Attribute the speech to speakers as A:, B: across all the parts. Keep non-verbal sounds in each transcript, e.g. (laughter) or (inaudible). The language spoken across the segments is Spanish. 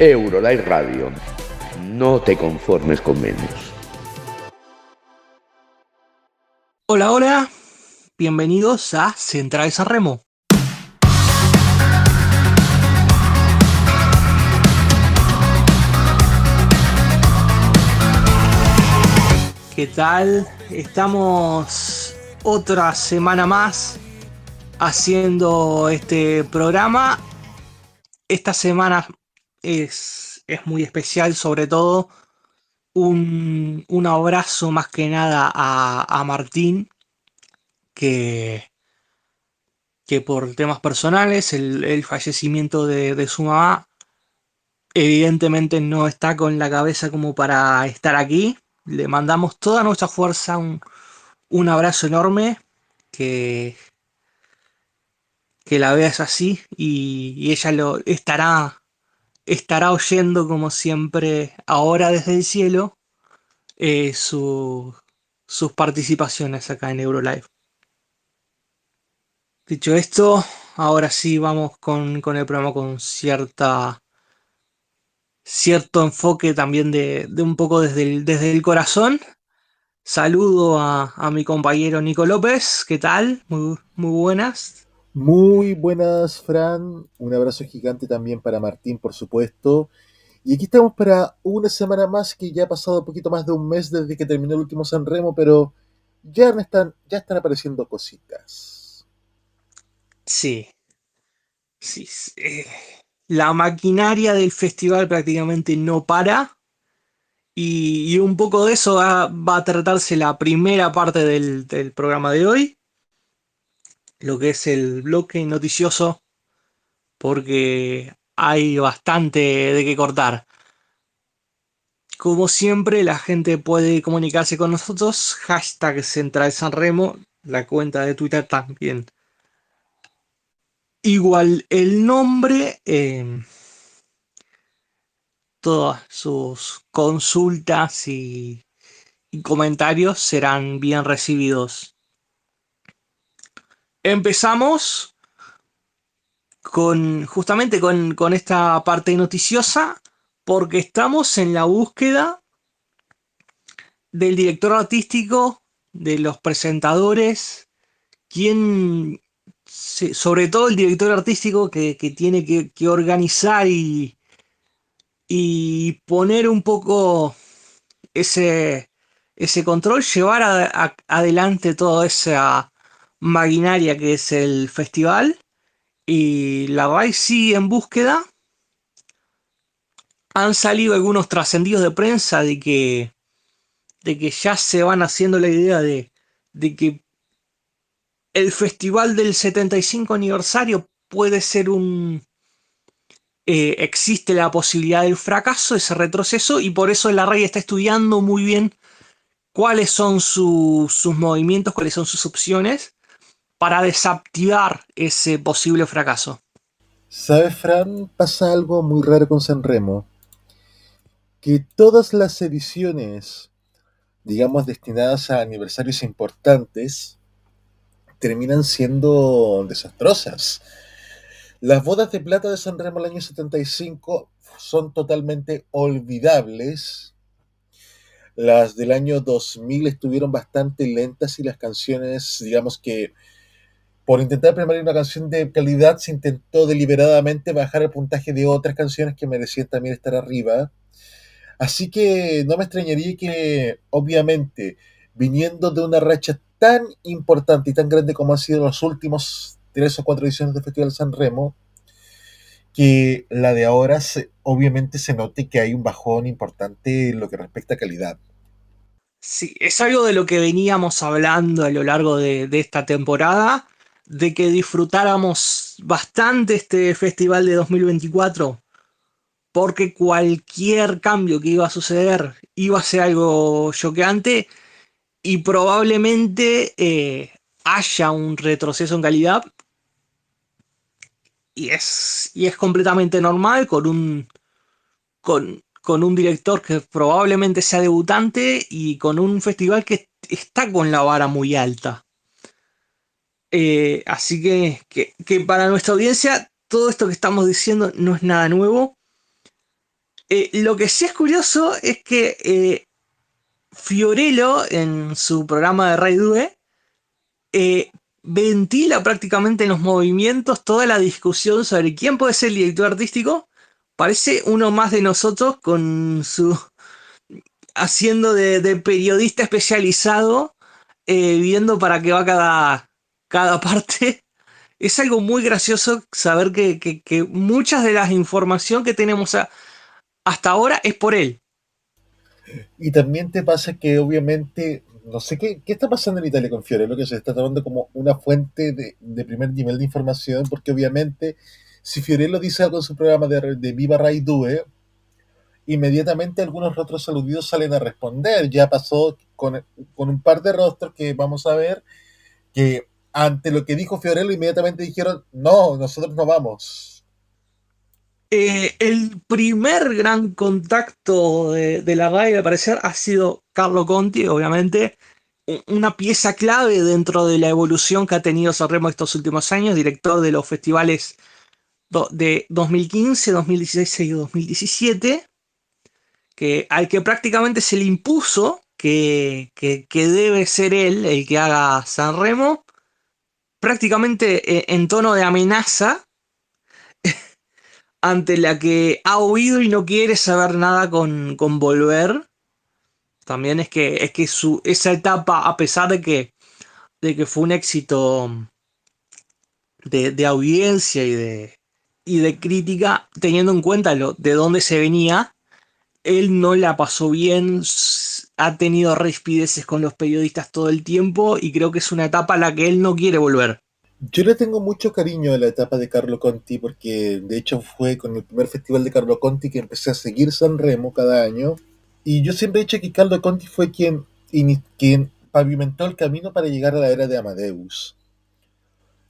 A: Eurolight Radio. No te conformes con menos.
B: Hola, hola. Bienvenidos a Centrales a Remo. ¿Qué tal? Estamos otra semana más haciendo este programa. Esta semana es, muy especial, sobre todo un, abrazo más que nada a, a Martín, que, que por temas personales, el, fallecimiento de, de, su mamá, evidentemente no está con la cabeza como para estar aquí. Le mandamos toda nuestra fuerza, un, abrazo enorme, que, que la veas así y, y ella lo estará estará oyendo como siempre ahora desde el cielo eh, sus participaciones acá en Eurolive. Dicho esto, ahora sí vamos con, el programa con cierta cierto enfoque también de, un poco desde el, desde el corazón. Saludo a, mi compañero Nico López, ¿qué tal? Muy, muy buenas.
A: Muy buenas, Fran. Un abrazo gigante también para Martín, por supuesto. Y aquí estamos para una semana más que ya ha pasado un poquito más de un mes desde que terminó el último Remo pero ya están, ya están apareciendo cositas. Sí. Sí.
B: La maquinaria del festival prácticamente no para. Y, un poco de eso va, a tratarse la primera parte del programa de hoy lo que es el bloque noticioso porque hay bastante de qué cortar. Como siempre, la gente puede comunicarse con nosotros. Hashtag Central Remo la cuenta de Twitter también. Igual el nombre, em, todas sus consultas y comentarios serán bien recibidos. Empezamos con justamente con, esta parte noticiosa porque estamos en la búsqueda del director artístico, de los presentadores, quien, sobre todo el director artístico que, tiene que, organizar y, poner un poco ese, ese control, llevar adelante toda esa, Maquinaria, que es el festival, y la RAI sigue en búsqueda. Han salido algunos trascendidos de prensa de que, de que ya se van haciendo la idea de, que el festival del 75 aniversario puede ser un... Eh, existe la posibilidad del fracaso, ese retroceso, y por eso la RAI está estudiando muy bien cuáles son sus movimientos, cuáles son sus opciones para desactivar ese posible fracaso.
A: ¿Sabes, Fran? Pasa algo muy raro con Sanremo. Que todas las ediciones, digamos, destinadas a aniversarios importantes, terminan siendo desastrosas. Las bodas de plata de Sanremo el año 75 son totalmente olvidables. Las del año 2000 estuvieron bastante lentas y las canciones, digamos que por intentar premiar una canción de calidad, se intentó deliberadamente bajar el puntaje de otras canciones que merecían también estar arriba. Así que no me extrañaría que, obviamente, viniendo de una racha tan importante y tan grande como han sido los últimos tres o cuatro ediciones del Festival San Remo, que la de ahora obviamente se note que hay un bajón importante en lo que respecta a calidad.
B: Sí, es algo de lo que veníamos hablando a lo largo de esta temporada de que disfrutáramos bastante este festival de 2024, porque cualquier cambio que iba a suceder iba a ser algo choqueante y probablemente eh, haya un retroceso en calidad. Y es, y es completamente normal con un, con, con un director que probablemente sea debutante y con un festival que está con la vara muy alta. Eh, así que, que, para nuestra audiencia todo esto que estamos diciendo no es nada nuevo. Eh, lo que sí es curioso es que eh, Fiorello en su programa de Ray e, ventila prácticamente los movimientos toda la discusión sobre quién puede ser el director artístico. Parece uno más de nosotros con su (laughs) haciendo de, de periodista especializado, viendo para qué va cada, cada parte. (laughs) Es algo muy gracioso saber que, muchas de las información que tenemos hasta ahora es por él.
A: Y también te pasa que obviamente, no sé qué, está pasando en Italia con Fiorello, que se está tomando como una fuente de, primer nivel de información, porque obviamente si Fiorello dice algo en su programa de, de Viva Rai 2, ¿eh? inmediatamente algunos rostros aludidos salen a responder. Ya pasó con, con, un par de rostros que vamos a ver que ante lo que dijo Fiorello, inmediatamente dijeron, no, nosotros no vamos. Eh, el primer gran contacto de,
B: la RAI, al parecer, ha sido Carlo Conti, obviamente, una pieza clave dentro de la evolución que ha tenido Sanremo estos últimos años, director de los festivales de 2015, 2016 y 2017, que, al que prácticamente se le impuso que, que debe ser él el que haga Sanremo prácticamente eh, en tono de amenaza (laughs) ante la que ha oído y no quiere saber nada con, volver. También es que, es que su, esa etapa, a pesar de que, de que fue un éxito de, audiencia y de, y de crítica, teniendo en cuenta lo, de dónde se venía, él no la pasó bien, ha tenido respideces con los periodistas todo el tiempo y creo que es una etapa a la que él no quiere volver.
A: Yo le tengo mucho cariño a la etapa de Carlo Conti porque de hecho fue con el primer festival de Carlo Conti que empecé a seguir San Remo cada año y yo siempre he dicho que Carlo Conti fue quien, quien pavimentó el camino para llegar a la era de Amadeus.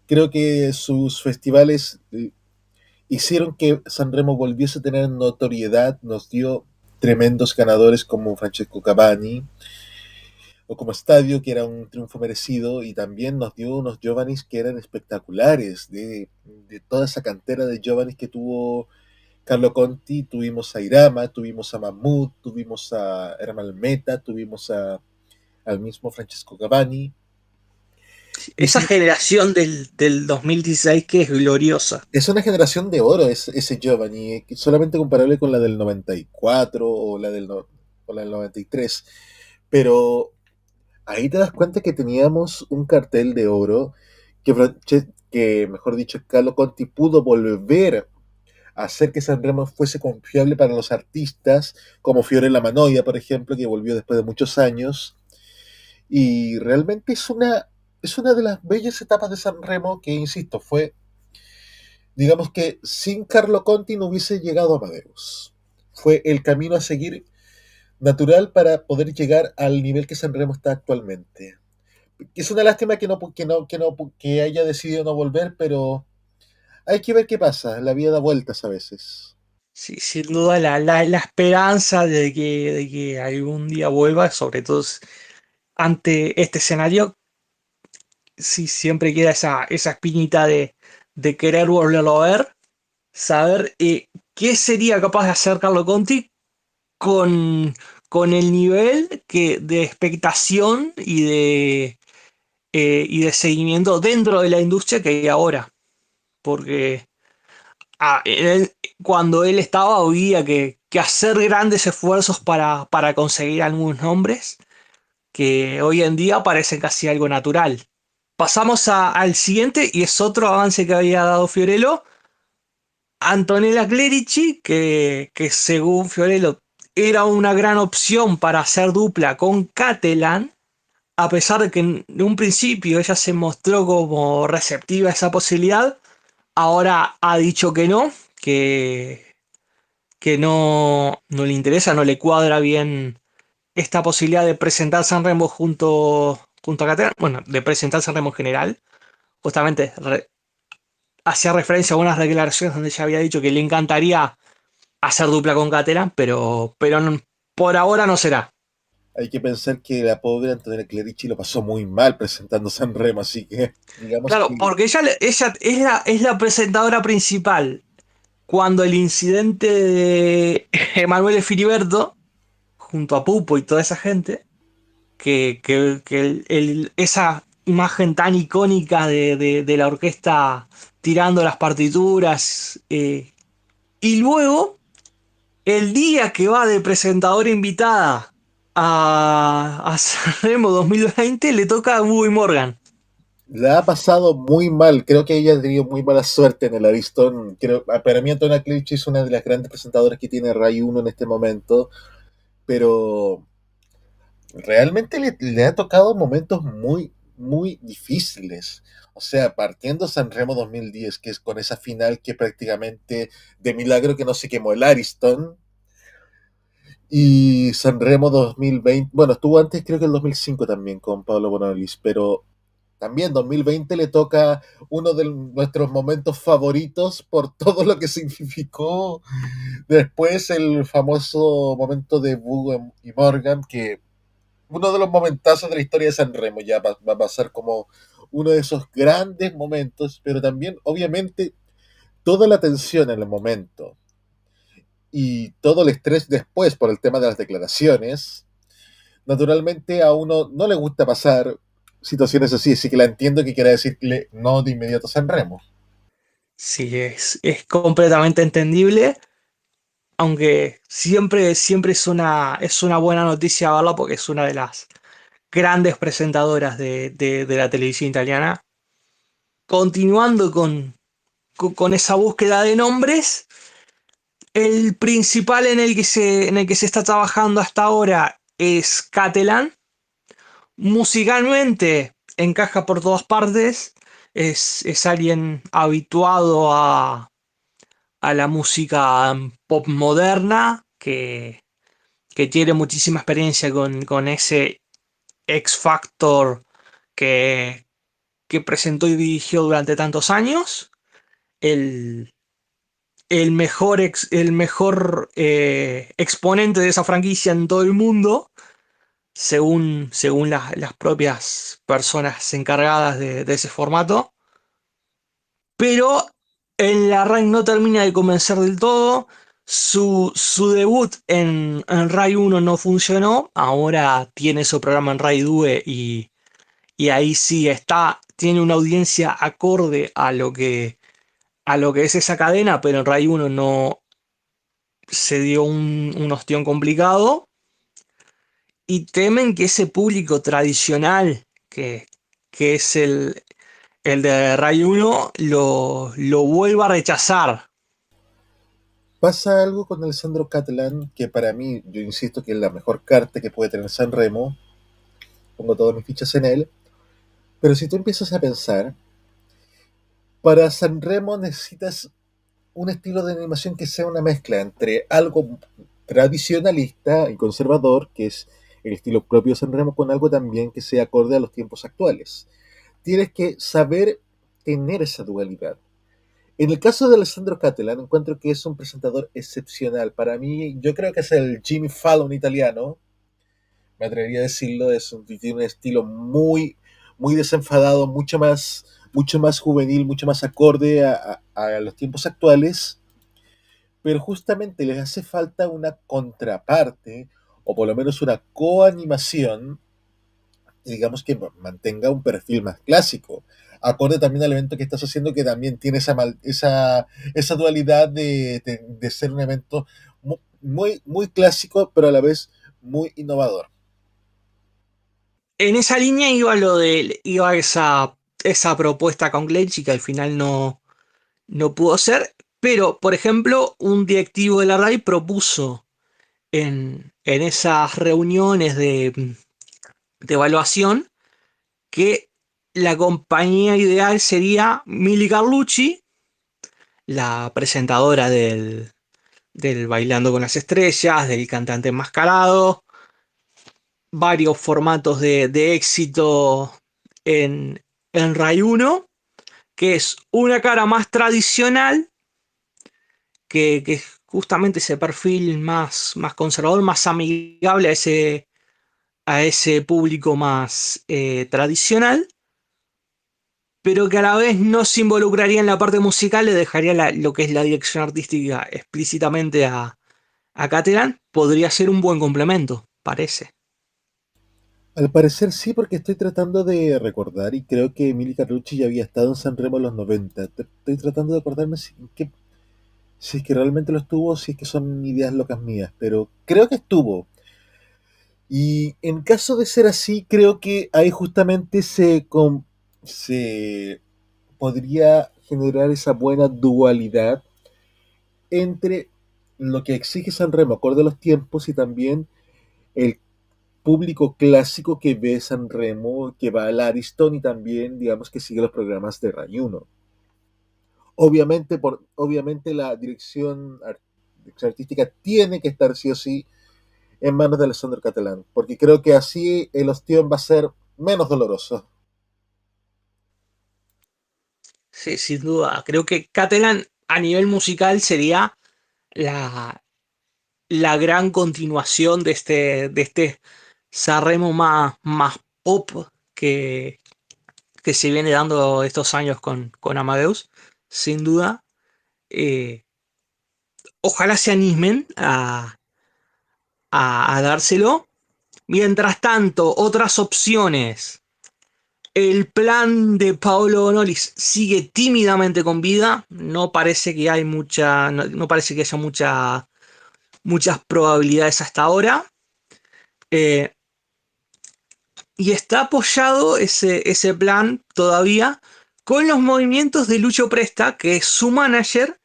A: Creo que sus festivales eh, hicieron que San Remo volviese a tener notoriedad, nos dio tremendos ganadores como Francesco Cavani o como Estadio, que era un triunfo merecido, y también nos dio unos jóvenes que eran espectaculares, de, toda esa cantera de jóvenes que tuvo Carlo Conti, tuvimos a Irama, tuvimos a Mamut, tuvimos a Herman Meta, tuvimos a, al mismo Francesco Cavani,
B: esa generación del, 2016 que es gloriosa.
A: Es una generación de oro es, ese Giovanni, eh, solamente comparable con la del 94 o la del, del 93. Pero ahí te das cuenta que teníamos un cartel de oro que, que mejor dicho, Carlo Conti pudo volver a hacer que San Sanremo fuese confiable para los artistas, como Fiorella Manoia, por ejemplo, que volvió después de muchos años. Y realmente es una es una de las bellas etapas de San Remo que, insisto, fue, digamos que sin Carlo Conti no hubiese llegado a Madeus. Fue el camino a seguir natural para poder llegar al nivel que San Remo está actualmente. Es una lástima que no, que no, que no, haya decidido no volver, pero hay que ver qué pasa. La vida da vueltas a veces.
B: Sí, sin duda la, la, esperanza de que, de que algún día vuelva, sobre todo ante este escenario si siempre queda esa, esa de, querer volverlo a ver, saber eh, qué sería capaz de hacer Carlo Conti con, el nivel que, de expectación y de, eh, y de seguimiento dentro de la industria que hay ahora. Porque ah, cuando él estaba había que, hacer grandes esfuerzos para, para conseguir algunos nombres que hoy en día parecen casi algo natural. Pasamos al siguiente y es otro avance que había dado Fiorello. Antonella Clerici, que, según Fiorello era una gran opción para hacer dupla con Catalan, a pesar de que en un principio ella se mostró como receptiva a esa posibilidad, ahora ha dicho que no, que, que no, le interesa, no le cuadra bien esta posibilidad de presentarse en Remo junto junto a Cateran, bueno, de presentarse en remo general, justamente hacía referencia a unas declaraciones donde ella había dicho que le encantaría hacer dupla con Cateran pero, pero por ahora no será.
A: Hay que pensar que la pobre Antonella Clerici lo pasó muy mal presentándose en Remo, así que digamos Claro,
B: porque ella, ella es, la, es la presentadora principal. Cuando el incidente de Emanuel Filiberto, junto a Pupo y toda esa gente, que, esa imagen tan icónica de, la orquesta tirando las partituras. Eh, y luego, el día que va de presentadora invitada a, a (laughs) Sanremo 2020, le toca a Morgan.
A: La ha pasado muy mal, creo que ella ha tenido muy mala suerte en el Aristón. Creo, ah, para mí antonia Klitsch es una de las grandes presentadoras que tiene Ray 1 en este momento, pero realmente le, ha tocado momentos muy, muy difíciles. O sea, partiendo Sanremo 2010, que es con esa final que prácticamente de milagro que no se quemó el Ariston. Y Sanremo 2020, bueno, estuvo antes creo que el 2005 también con Pablo Bonolis, pero también 2020 le toca uno de nuestros momentos favoritos por (laughs) todo lo que significó después el famoso momento de Bugo y Morgan que uno de los momentazos de la historia de San Remo, ya va, a pasar como uno de esos grandes momentos, pero también obviamente toda la tensión en el momento y todo el estrés después por el tema de las declaraciones, naturalmente a uno no le gusta pasar situaciones así, así que la entiendo que quiera decirle no de inmediato a San Remo.
B: Sí, es, es completamente entendible aunque siempre, siempre es, una, es una buena noticia verlo porque es una de las grandes presentadoras de, la televisión italiana. Continuando con, esa búsqueda de nombres, el principal en el que se, en el que se está trabajando hasta ahora es Catalan. Musicalmente encaja por todas partes, es alguien habituado a, a la música pop moderna, que, tiene muchísima experiencia con, ese X Factor que, presentó y dirigió durante tantos años. El, mejor, el mejor eh, exponente de esa franquicia en todo el mundo, según, según las, propias personas encargadas de ese formato. Pero el arranque no termina de convencer del todo. Su, debut en, en, RAI 1 no funcionó. Ahora tiene su programa en RAI 2 y, ahí sí está. Tiene una audiencia acorde a lo que, a lo que es esa cadena, pero en RAI 1 no se dio un, ostión complicado y temen que ese público tradicional, que es el, el de Ray 1 lo, lo vuelva a rechazar.
A: Pasa algo con Alessandro Catalán, que para mí, yo insisto que es la mejor carta que puede tener San Remo. Pongo todas mis fichas en él. Pero si tú empiezas a pensar, para San Remo necesitas un estilo de animación que sea una mezcla entre algo tradicionalista y conservador, que es el estilo propio de San Remo, con algo también que sea acorde a los tiempos actuales tienes que saber tener esa dualidad. En el caso de Alessandro Catalan, encuentro que es un presentador excepcional. Para mí, yo creo que es el Jimmy Fallon italiano. Me atrevería a decirlo, es un, tiene un estilo muy, muy desenfadado, mucho más, mucho más juvenil, mucho más acorde a, a los tiempos actuales. Pero justamente les hace falta una contraparte, o por lo menos una coanimación, digamos que mantenga un perfil más clásico, acorde también al evento que estás haciendo que también tiene esa, esa, dualidad de, ser un evento muy, muy clásico, pero a la vez muy innovador.
B: En esa línea iba lo de iba esa, esa propuesta con Glenchi que al final no, no pudo ser, pero por ejemplo un directivo de la RAI propuso en esas reuniones de, de evaluación que la compañía ideal sería Milly Carlucci, la presentadora del, del Bailando con las Estrellas, del cantante enmascarado, varios formatos de, éxito en, en Ray 1, que es una cara más tradicional, que, que, es justamente ese perfil más, más conservador, más amigable a ese a ese público más eh, tradicional, pero que a la vez no se involucraría en la parte musical, le dejaría lo que es la dirección artística explícitamente a, a podría ser un buen complemento, parece.
A: Al parecer sí, porque estoy tratando de recordar y creo que Emilia Carlucci ya había estado en Remo en los 90. Estoy tratando de acordarme si es que realmente lo estuvo, si es que son ideas locas mías, pero creo que estuvo. Y en caso de ser así, creo que ahí justamente se, podría generar esa buena dualidad entre lo que exige San Remo acorde a los tiempos y también el público clásico que ve San Remo, que va al Ariston y también, digamos, que sigue los programas de Ray Obviamente, por, obviamente la dirección artística tiene que estar sí o sí en manos de Alessandro Catalán, porque creo que así el ostión va a ser menos doloroso.
B: Sí, sin duda. Creo que Catalán a nivel musical sería la, la gran continuación de este, de este Sarremo más, más pop que, que se viene dando estos años con, Amadeus, sin duda. Eh, ojalá se animen a, a, dárselo. Mientras tanto, otras opciones. El plan de Paolo Bonolis sigue tímidamente con vida. No parece que hay mucha. No, parece que haya mucha, muchas probabilidades hasta ahora. Eh, y está apoyado ese, ese plan todavía con los movimientos de Lucho Presta, que es su manager,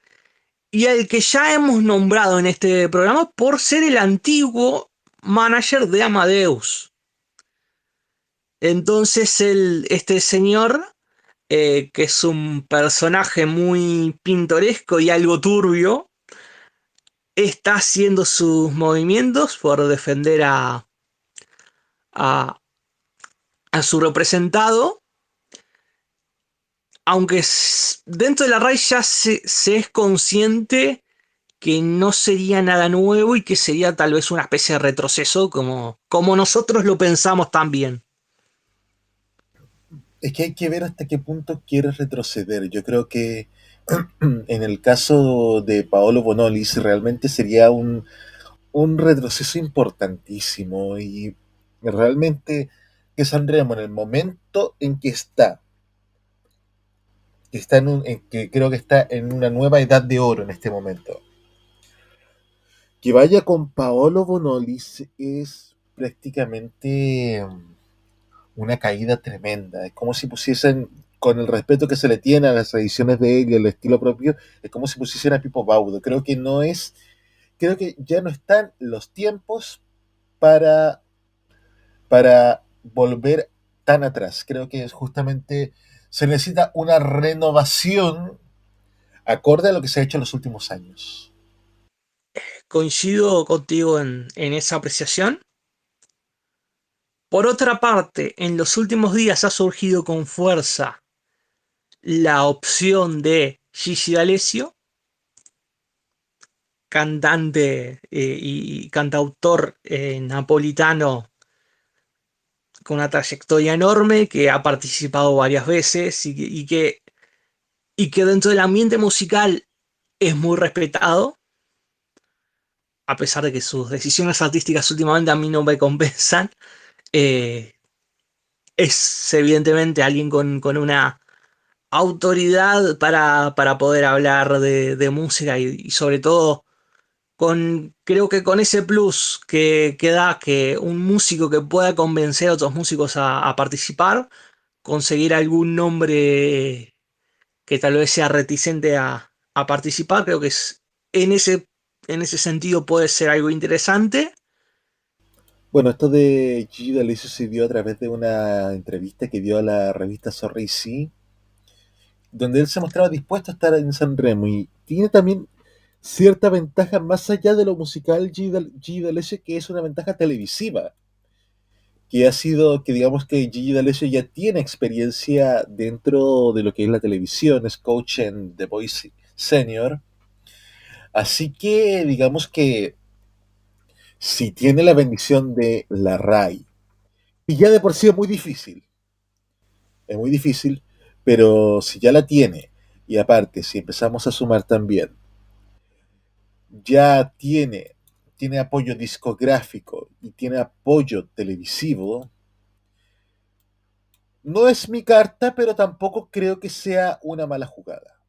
B: y al que ya hemos nombrado en este programa por ser el antiguo manager de Amadeus. Entonces el, este señor, eh, que es un personaje muy pintoresco y algo turbio, está haciendo sus movimientos por defender a, a, a su representado aunque dentro de la RAI ya se, es consciente que no sería nada nuevo y que sería tal vez una especie de retroceso como, como nosotros lo pensamos también.
A: Es que hay que ver hasta qué punto quiere retroceder. Yo creo que (clears throat) en el caso de Paolo Bonolis realmente sería un, retroceso importantísimo y realmente que Sanremo en el momento en que está que, en que creo que está en una nueva edad de oro en este momento. Que vaya con Paolo Bonolis es prácticamente mm, una caída tremenda. Es como si pusiesen, con el respeto que se le tiene a las tradiciones de él y el estilo propio, es como si pusiesen a Pipo Baudo. Creo que no es, creo que ya no están los tiempos para, para volver tan atrás. Creo que es justamente se necesita una renovación acorde a lo que se ha hecho en los últimos años.
B: Coincido contigo en, esa apreciación. Por otra parte, en los últimos días ha surgido con fuerza la opción de Gigi D'Alessio, cantante eh, y cantautor eh, napolitano con una trayectoria enorme, que ha participado varias veces y que, y que, dentro del ambiente musical es muy respetado, a pesar de que sus decisiones artísticas últimamente a mí no me compensan, (laughs) eh, es evidentemente alguien con, una autoridad para, poder hablar de, música y, sobre todo con, creo que con ese plus que, da que un músico que pueda convencer a otros músicos a, participar, conseguir algún nombre que tal vez sea reticente a, participar, creo que es, en, ese, en ese sentido puede ser algo interesante.
A: Bueno, esto de Gida le sucedió a través de una entrevista que dio a la revista Sorrisi, donde él se mostraba dispuesto a estar en San Remo y tiene también cierta ventaja más allá de lo musical Gigi D'Alessio, que es una ventaja televisiva, que ha sido, que digamos que Gigi D'Alessio ya tiene experiencia dentro de lo que es la televisión, es coach en The Voice Senior, así que digamos que si tiene la bendición de la RAI, y ya de por sí es muy difícil, es muy difícil, pero si ya la tiene, y aparte, si empezamos a sumar también ya tiene, tiene apoyo discográfico y tiene apoyo televisivo, no es mi carta, pero tampoco creo que sea una mala jugada.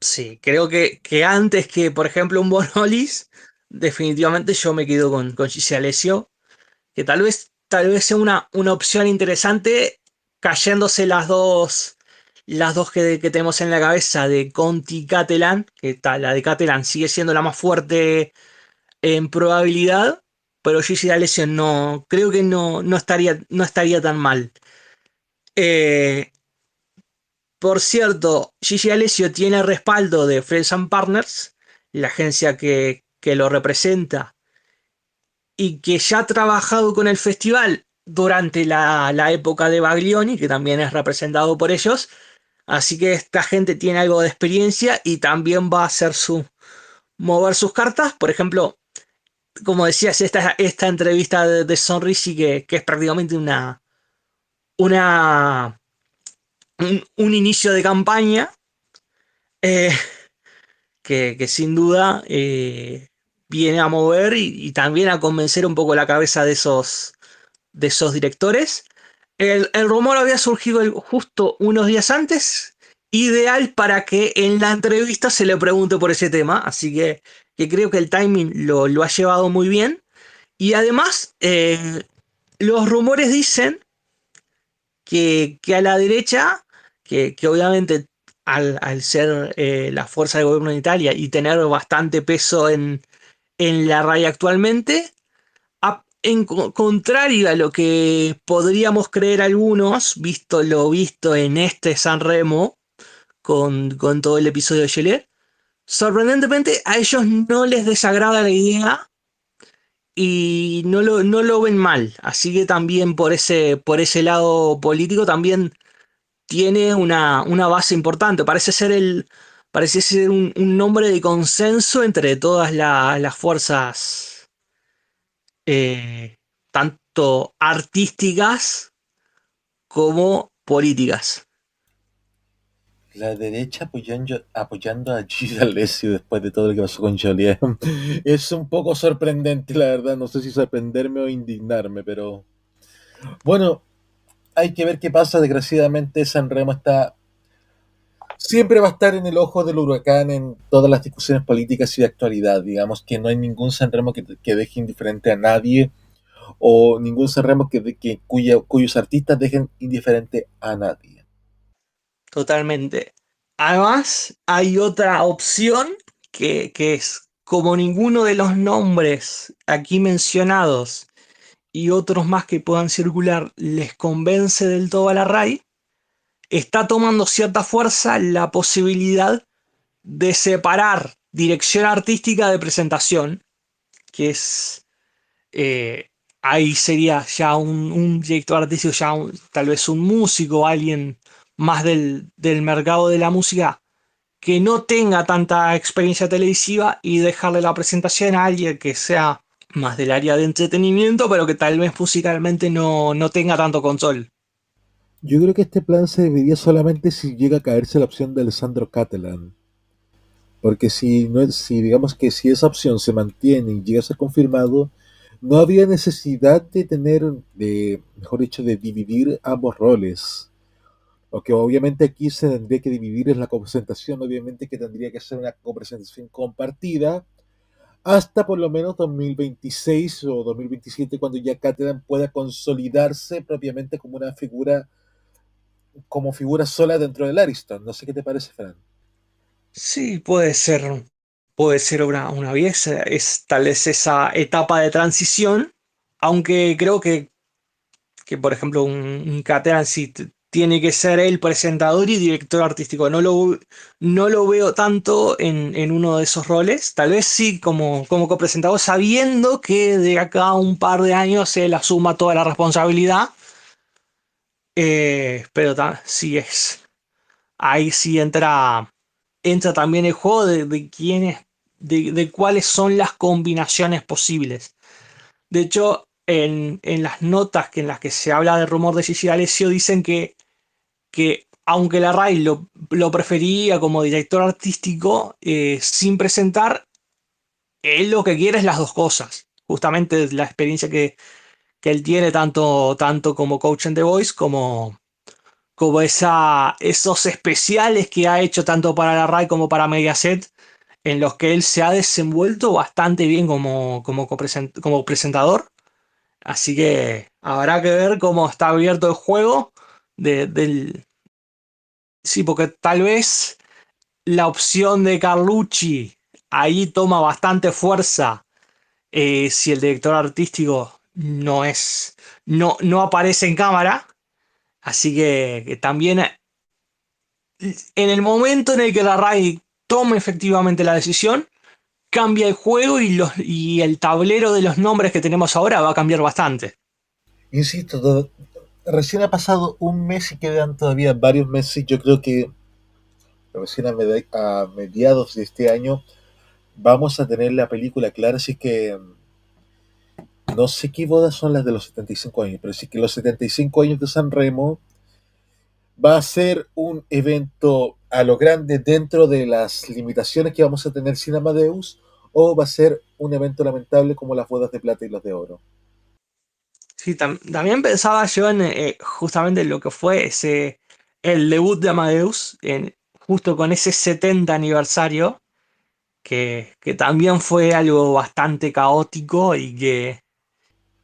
A: Sí,
B: creo que, antes que, por ejemplo, un Bonolis, definitivamente yo me quedo con, con Giselecio, que tal vez, tal vez sea una, una opción interesante cayéndose las dos las dos que, tenemos en la cabeza de Conti y Catalan, que está, la de Catalan sigue siendo la más fuerte en probabilidad, pero Gigi D'Alessio no, creo que no, no, estaría, no estaría tan mal. Eh, por cierto, Gigi D'Alessio tiene respaldo de Friends and Partners, la agencia que, lo representa, y que ya ha trabajado con el festival durante la, la, época de Baglioni, que también es representado por ellos, Así que esta gente tiene algo de experiencia y también va a hacer su mover sus cartas. Por ejemplo, como decías, esta, entrevista de, de Sonrisi que, es prácticamente una. una. un, inicio de campaña. Eh, que, sin duda eh, viene a mover y, y, también a convencer un poco la cabeza de esos, de esos directores. El, rumor había surgido justo unos días antes, ideal para que en la entrevista se le pregunte por ese tema, así que, creo que el timing lo, ha llevado muy bien. Y además, eh, los rumores dicen que, a la derecha, que, obviamente al, ser eh, la fuerza de gobierno en Italia y tener bastante peso en, en la raya actualmente, en, contrario a lo que podríamos creer algunos, visto lo visto en este San Remo, con, todo el episodio de sorprendentemente a ellos no les desagrada la idea y no lo, no lo ven mal. Así que también por ese, por ese lado político también tiene una, base importante. Parece ser, el, parece ser un, nombre de consenso entre todas las fuerzas eh, tanto artísticas como
A: políticas. La derecha apoyando, apoyando a Gilles Alessio después de todo lo que pasó con Joliet (laughs) es un poco sorprendente, la verdad. No sé si sorprenderme o indignarme, pero bueno, hay que ver qué pasa. Desgraciadamente, Sanremo está siempre va a estar en el ojo del huracán en todas las discusiones políticas y de actualidad. Digamos que no hay ningún Sanremo que, que deje indiferente a nadie o ningún Sanremo que, cuyos artistas dejen indiferente a nadie.
B: Totalmente. Además, hay otra opción que, que es como ninguno de los nombres aquí mencionados y otros más que puedan circular les convence del todo a la RAI, está tomando cierta fuerza la posibilidad de separar dirección artística de presentación, que es, eh, ahí sería ya un, director artístico, ya tal vez un músico, alguien más del, mercado de la música que no tenga tanta experiencia televisiva y dejarle la presentación a alguien que sea más del área de entretenimiento, pero que tal vez musicalmente no, no tenga tanto control
A: yo creo que este plan se dividiría solamente si llega a caerse la opción de Alessandro Catalan. Porque si, no, si digamos que si esa opción se mantiene y llega a ser confirmado, no habría necesidad de tener, de, mejor dicho, de dividir ambos roles. Lo que obviamente aquí se tendría que dividir es la presentación obviamente que tendría que ser una presentación compartida hasta por lo menos 2026 o 2027, cuando ya Catalan pueda consolidarse propiamente como una figura como figura sola dentro del Ariston. No sé qué te parece, Fran. Sí, puede
B: ser, puede ser una, una es tal vez esa etapa de transición, aunque creo que, que por ejemplo, un, Cateran tiene que ser el presentador y director artístico. No lo, no lo veo tanto en, uno de esos roles. Tal vez sí como, como copresentador, sabiendo que de acá a un par de años él asuma toda la responsabilidad eh, pero sí es. Ahí sí entra. Entra también el juego de, quiénes. De, cuáles son las combinaciones posibles. De hecho, en, en, las notas que en las que se habla del rumor de Gigi D'Alessio dicen que, que aunque la RAI lo, prefería como director artístico, eh, sin presentar, él lo que quiere es las dos cosas. Justamente la experiencia que, que él tiene tanto, tanto como coach en The Voice como, como esa, esos especiales que ha hecho tanto para la RAI como para Mediaset, en los que él se ha desenvuelto bastante bien como, como, como presentador. Así que habrá que ver cómo está abierto el juego del... Sí, porque tal vez la opción de Carlucci ahí toma bastante fuerza eh, si el director artístico no es, no, no aparece en cámara, así que, también eh, en el momento en el que la RAI tome efectivamente la decisión, cambia el juego y, los, y el tablero de los nombres que tenemos
A: ahora va a cambiar bastante. Insisto, recién ha pasado un mes y quedan todavía varios meses. Yo creo que recién a, mediados de este año vamos a tener la película clara, así que no sé qué bodas son las de los 75 años, pero sí que los 75 años de San Remo va a ser un evento a lo grande dentro de las limitaciones que vamos a tener sin Amadeus o va a ser un evento lamentable como las bodas de plata y las de oro.
B: Sí, también pensaba yo en eh, justamente lo que fue ese el debut de Amadeus, en, justo con ese 70 aniversario, que, que también fue algo bastante caótico y que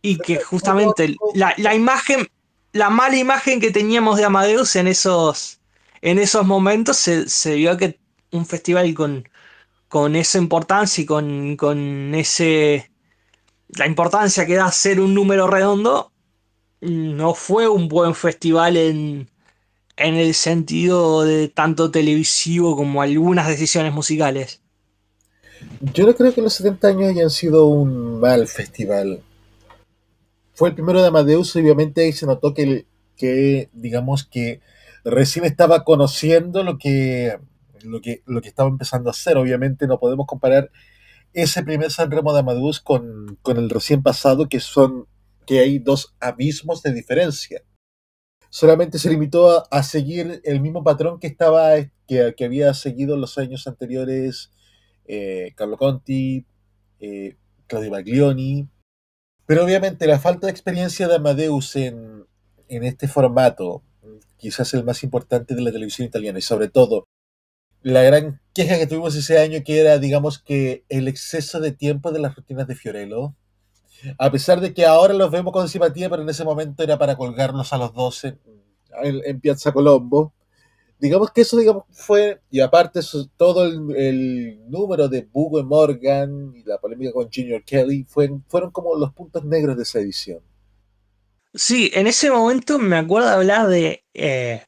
B: y que justamente la, imagen, la mala imagen que teníamos de Amadeus en esos, en esos momentos se, vio que un festival con, esa importancia y con, ese la importancia que da ser un número redondo no fue un buen festival en, en el sentido de tanto televisivo como algunas decisiones musicales.
A: Yo no creo que los 70 años hayan sido un mal festival fue el primero de Amadeus y obviamente ahí se notó que, que digamos que recién estaba conociendo lo que, lo, que, lo que estaba empezando a hacer. Obviamente no podemos comparar ese primer Sanremo de Amadeus con, con el recién pasado, que son que hay dos abismos de diferencia. Solamente se limitó a, seguir el mismo patrón que estaba que, había seguido los años anteriores eh, Carlo Conti, eh, Claudio Baglioni, pero obviamente la falta de experiencia de Amadeus en, en este formato, quizás el más importante de la televisión italiana, y sobre todo la gran queja que tuvimos ese año que era, digamos que, el exceso de tiempo de las rutinas de Fiorello. A pesar de que ahora los vemos con simpatía, pero en ese momento era para colgarnos a los 12 en Piazza Colombo digamos que eso digamos, fue, y aparte todo el, número de Bugo Morgan y la polémica con Junior Kelly fueron como los puntos negros de esa edición.
B: Sí, en ese momento me acuerdo hablar de... Eh,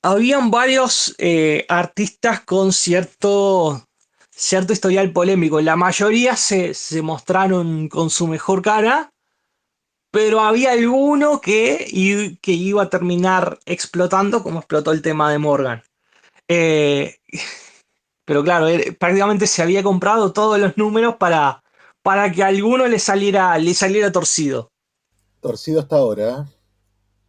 B: habían varios eh, artistas con cierto, cierto historial polémico. La mayoría se, se mostraron con su mejor cara pero había alguno que, iba a terminar explotando como explotó el tema de Morgan. Eh, (laughs) pero claro, prácticamente se había comprado todos los números para, para que alguno le saliera, le saliera torcido.
A: Torcido hasta ahora. ¿eh?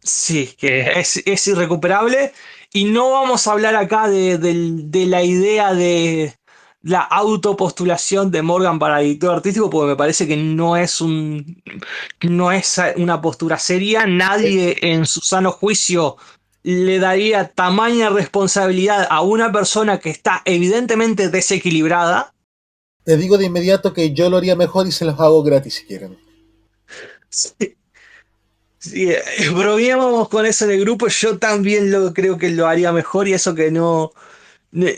A: Sí, que es,
B: irrecuperable. Y no vamos a hablar acá de la idea de, la autopostulación de Morgan para director artístico porque me parece que no es un no es una postura seria, nadie en su sano juicio le daría tamaña responsabilidad a una persona que está evidentemente
A: desequilibrada. Te digo de inmediato que yo lo haría mejor y se los hago gratis si quieren. Sí.
B: Sí, eh, con eso en el grupo, yo también lo creo que lo haría mejor y eso que no eh,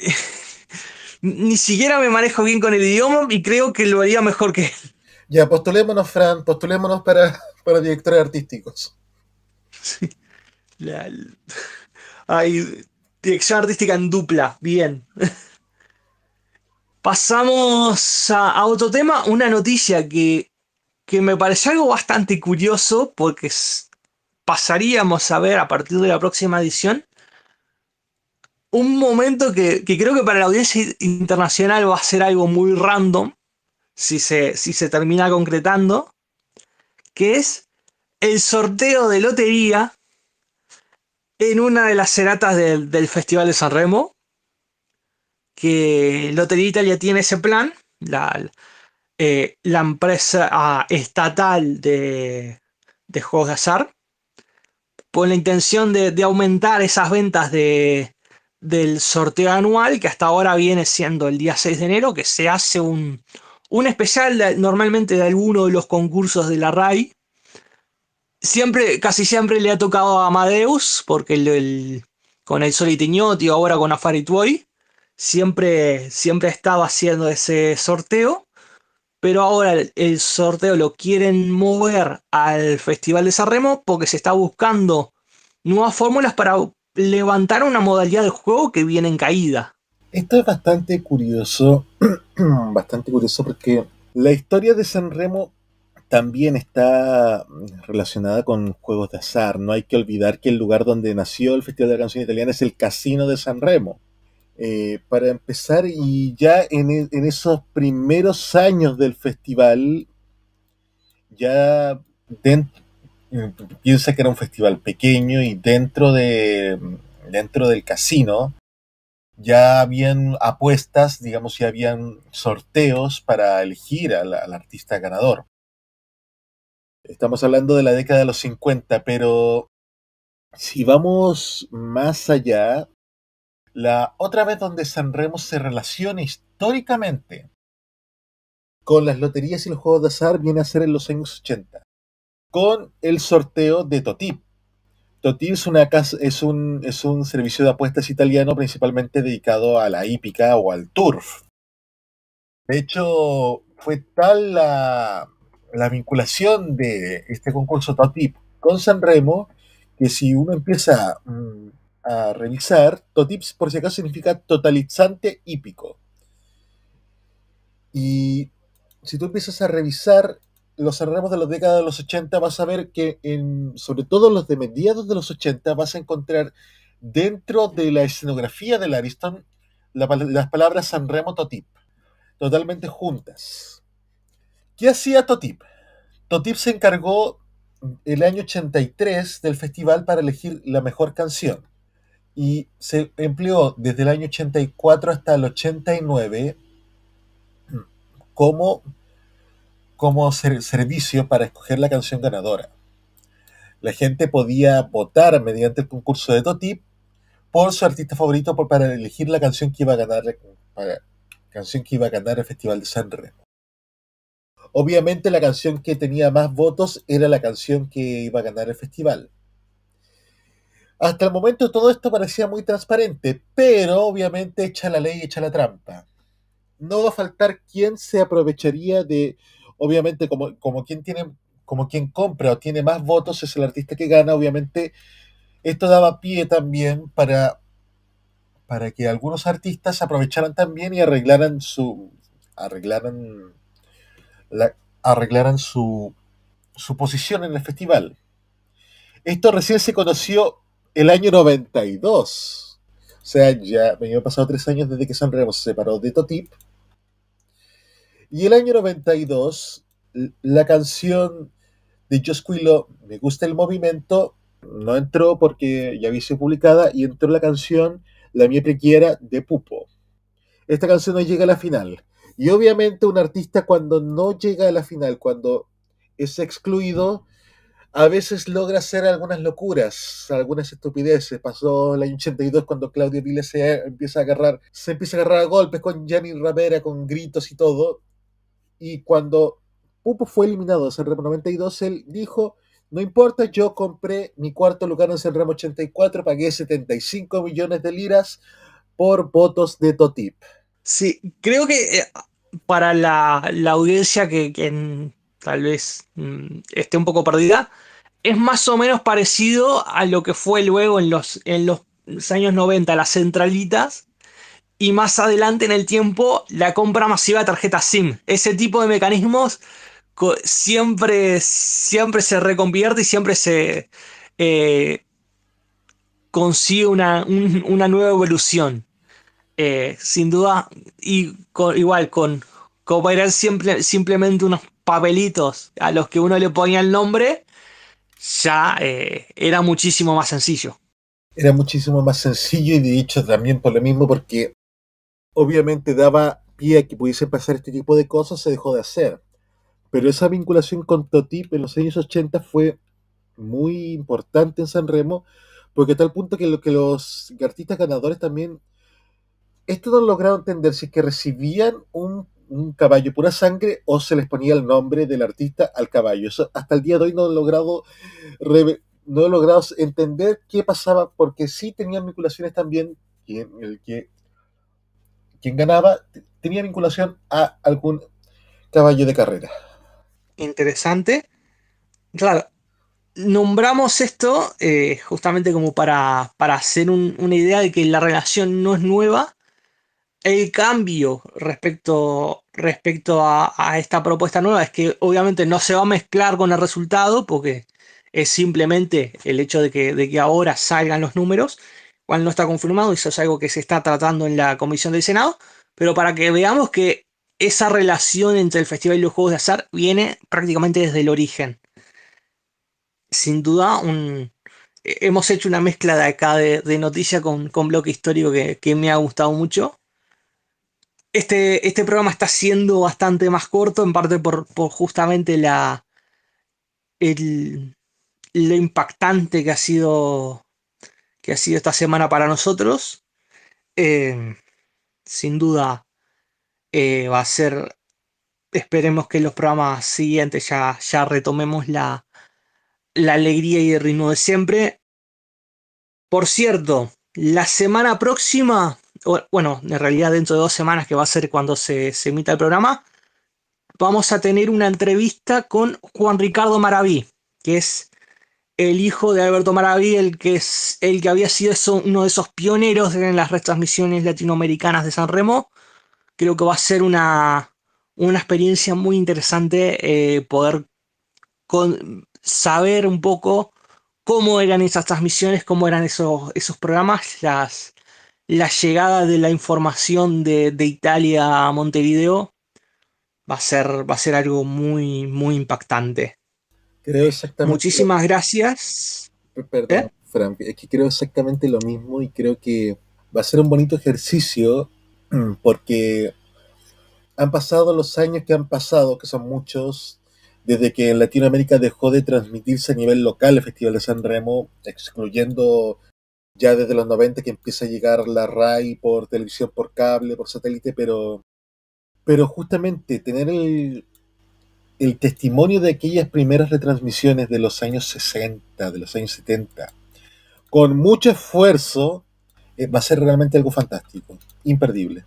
B: ni
A: siquiera me manejo bien con el idioma y creo que lo haría mejor que él. Ya, postulémonos, Fran, postulémonos para, (laughs) para directores artísticos. Sí. dirección artística en dupla, bien.
B: (laughs) Pasamos a, otro tema, una noticia que, me pareció algo bastante curioso porque pasaríamos a ver a partir de la próxima edición un momento que, creo que para la audiencia internacional va a ser algo muy random, si se, si se termina concretando, que es el sorteo de lotería en una de las seratas del, Festival de San Remo, que Lotería Italia tiene ese plan, la, eh, empresa ah, estatal de, juegos de azar, con la intención de aumentar esas ventas de, del sorteo anual, que hasta ahora viene siendo el día 6 de enero, que se hace un, especial normalmente de alguno de los concursos de la RAI. Siempre, casi siempre le ha tocado a Amadeus, porque con el Sol y ahora con Afari Tuoi, siempre, siempre ha haciendo ese sorteo. Pero ahora el, sorteo lo quieren mover al Festival de Sanremo porque se está buscando nuevas fórmulas para levantar una modalidad de juego que viene en caída.
A: Esto es bastante curioso, (clears throat) bastante curioso porque la historia de San Remo también está relacionada con juegos de azar. No hay que olvidar que el lugar donde nació el Festival de la Canción Italiana es el Casino de San Remo. Eh, para empezar, y ya e, en esos primeros años del festival, ya dentro, piensa que era un festival pequeño y dentro, de, dentro del casino ya habían apuestas, digamos, ya habían sorteos para elegir al, artista ganador. Estamos hablando de la década de los 50, pero si vamos más allá, la otra vez donde Sanremo se relaciona históricamente con las loterías y los juegos de azar viene a ser en los años 80 con el sorteo de Totip. Totip es, una es, un, es un servicio de apuestas italiano principalmente dedicado a la hípica o al turf. De hecho, fue tal la, vinculación de este concurso Totip con Sanremo que si uno empieza mm, a revisar, TOTIP por si acaso significa totalizante hípico. Y si tú empiezas a revisar los cerramos de la década de los 80 vas a ver que en, sobre todo los de mediados de los 80 vas a encontrar dentro de la escenografía del Ariston las palabras Sanremo Totip, totalmente juntas. ¿Qué hacía Totip? Totip se encargó el año 83 del festival para elegir la mejor canción y se empleó desde el año 84 hasta el 89 como como servicio para escoger la canción ganadora. La gente podía votar mediante el concurso de Totip por su artista favorito para elegir la canción que iba a ganar canción que iba a ganar el Festival de San Remo. Obviamente la canción que tenía más votos era la canción que iba a ganar el festival. Hasta el momento todo esto parecía muy transparente, pero obviamente echa la ley, echa la trampa. No va a faltar quien se aprovecharía de obviamente, como, como quien tiene, como quien compra o tiene más votos es el artista que gana, obviamente, esto daba pie también para, para que algunos artistas aprovecharan también y arreglaran su. arreglaran. La, arreglaran su, su posición en el festival. Esto recién se conoció el año 92. O sea, ya me han pasado tres años desde que Sanremo se separó de Totip y el año 92, la canción de Josquilo, Me gusta el movimiento, no entró porque ya había sido publicada y entró la canción La mía Prequiera de Pupo. Esta canción no llega a la final. Y obviamente un artista cuando no llega a la final, cuando es excluido, a veces logra hacer algunas locuras, algunas estupideces. Pasó el año 82 cuando Claudio Vile se empieza a agarrar, se empieza a agarrar golpes con Yanni Rivera, con gritos y todo. Y cuando Pupo fue eliminado de Sanremo 92, él dijo, no importa, yo compré mi cuarto lugar en Sanremo 84, pagué 75 millones de liras por votos de Totip. Sí, creo que eh, para la, audiencia que, tal vez mm,
B: esté un poco perdida, es más o menos parecido a lo que fue luego en los, en los años 90, las centralitas, y más adelante en el tiempo la compra masiva de tarjetas SIM. Ese tipo de mecanismos siempre, siempre se reconvierte y siempre se eh, consigue una, nueva evolución. Eh, sin duda, y igual con cooperar siempre, simplemente unos papelitos a los que uno le ponía el nombre, ya eh, era muchísimo más sencillo.
A: Era muchísimo más sencillo y de hecho también por lo mismo porque obviamente daba pie a que pudiese pasar este tipo de cosas, se dejó de hacer. Pero esa vinculación con Totip en los años 80 fue muy importante en San Remo, porque a tal punto que, que los artistas ganadores también, esto no lograron entender si es que recibían un, caballo pura sangre o se les ponía el nombre del artista al caballo. Eso hasta el día de hoy no he logrado, no logrado entender qué pasaba, porque sí tenían vinculaciones también, en el que quien ganaba tenía vinculación a algún caballo de carrera. Interesante.
B: Claro, nombramos esto eh, justamente como para, hacer una idea de que la relación no es nueva. El cambio respecto, respecto a, esta propuesta nueva es que obviamente no se va a mezclar con el resultado porque es simplemente el hecho de de que ahora salgan los números, cual no está confirmado, eso es algo que se está tratando en la comisión del Senado, pero para que veamos que esa relación entre el Festival y los Juegos de Azar viene prácticamente desde el origen. Sin duda, eh, hemos hecho una mezcla de acá de, noticias con, bloque histórico que, me ha gustado mucho. Este, este, programa está siendo bastante más corto, en parte por, justamente la, el, lo impactante que ha sido que ha sido esta semana para nosotros. Eh, sin duda eh, va a ser, esperemos que los programas siguientes ya, ya retomemos la, la alegría y el ritmo de siempre. Por cierto, la semana próxima, bueno, en realidad dentro de dos semanas que va a ser cuando se, se emita el programa, vamos a tener una entrevista con Juan Ricardo Maraví, que es el hijo de Alberto Maraví, el que, es, el que había sido uno de esos pioneros en las retransmisiones latinoamericanas de San Remo. Creo que va a ser una, experiencia muy interesante eh, poder saber un poco cómo eran esas transmisiones, cómo eran esos, esos programas, las, la llegada de la información de, Italia a Montevideo va a ser, va a ser algo muy, muy impactante.
A: Creo exactamente. Muchísimas
B: gracias.
A: Perdón, ¿Eh? Frank, es que creo exactamente lo mismo y creo que va a ser un bonito ejercicio (clears throat) porque han pasado los años que han pasado, que son muchos, desde que en Latinoamérica dejó de transmitirse a nivel local el Festival de San Remo, excluyendo ya desde los 90 que empieza a llegar la RAI por televisión, por cable, por satélite, pero, pero justamente tener el, el testimonio de aquellas primeras retransmisiones de los años 60, de los años 70, con mucho esfuerzo, eh, va a ser realmente algo fantástico, imperdible.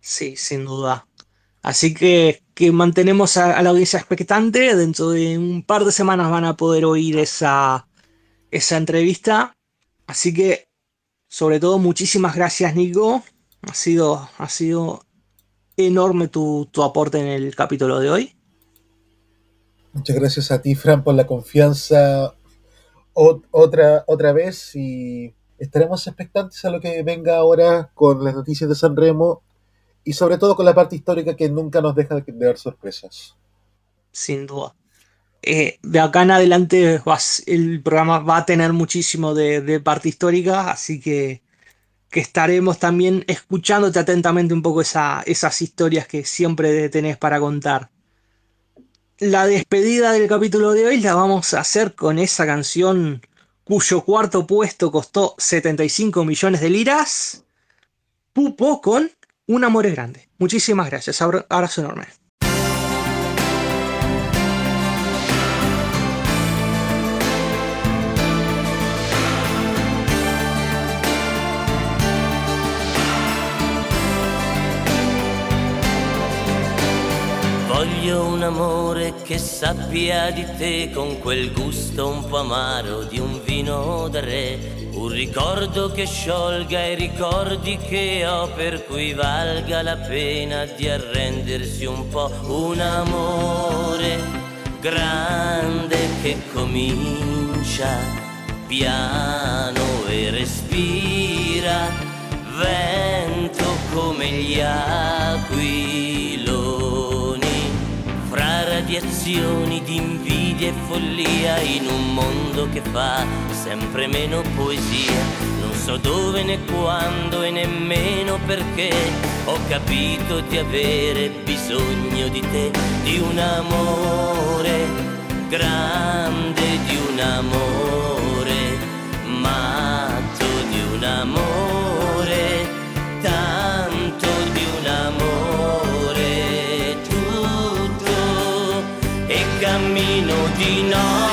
A: Sí,
B: sin duda. Así que, que mantenemos a, la audiencia expectante. Dentro de un par de semanas van a poder oír esa, esa entrevista. Así que, sobre todo, muchísimas gracias, Nico. Ha sido, ha sido enorme tu aporte en el capítulo de hoy.
A: Muchas gracias a ti, Fran, por la confianza otra, otra vez y estaremos expectantes a lo que venga ahora con las noticias de San Remo y sobre todo con la parte histórica que nunca nos deja de dar sorpresas. Sin duda.
B: Eh, de acá en adelante el programa va a tener muchísimo de, parte histórica, así que, que, estaremos también escuchándote atentamente un poco esas historias que siempre tenés para contar la despedida del capítulo de hoy la vamos a hacer con esa canción cuyo cuarto puesto costó 75 millones de liras. Pupo con Un Amor es Grande. Muchísimas gracias. Abrazo enorme.
C: Voglio un amore che sappia di te con quel gusto un po' amaro di un vino da re. Un ricordo che sciolga i ricordi che ho per cui valga la pena di arrendersi un po'. Un amore grande che comincia piano e respira vento come gli acqui deviazioni di invidia e follia in un mondo che fa sempre meno poesia. Non so dove né quando e nemmeno perché ho capito di avere bisogno di te, di un amore grande, di un amore matto, di un amore. He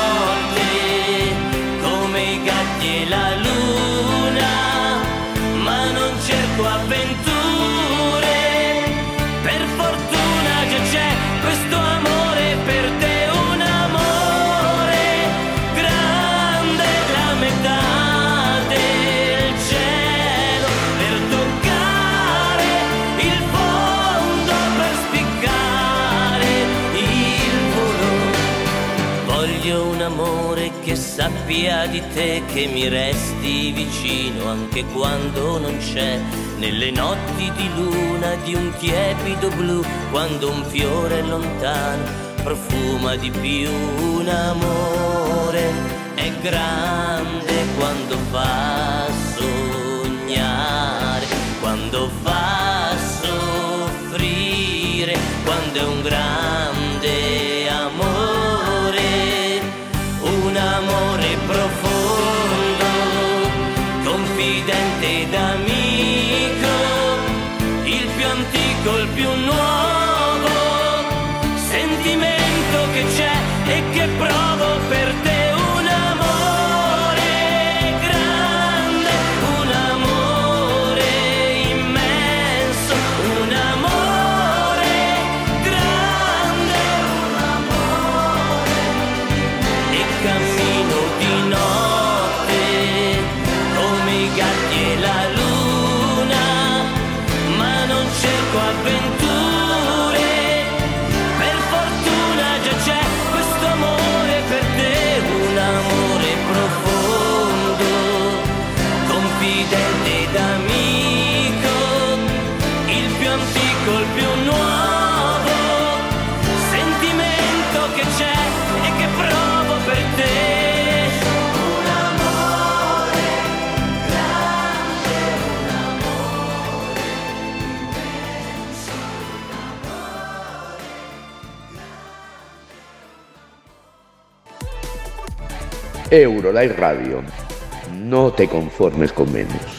C: via di te che mi resti vicino anche quando non c'è nelle notti di luna di un tiepido blu quando un fiore lontano profuma di più un amore è grande quando fa sognare quando fa soffrire quando è un grande più nuovo sentimento che c'è e che provo per
A: Eurolight Radio. No te conformes con menos.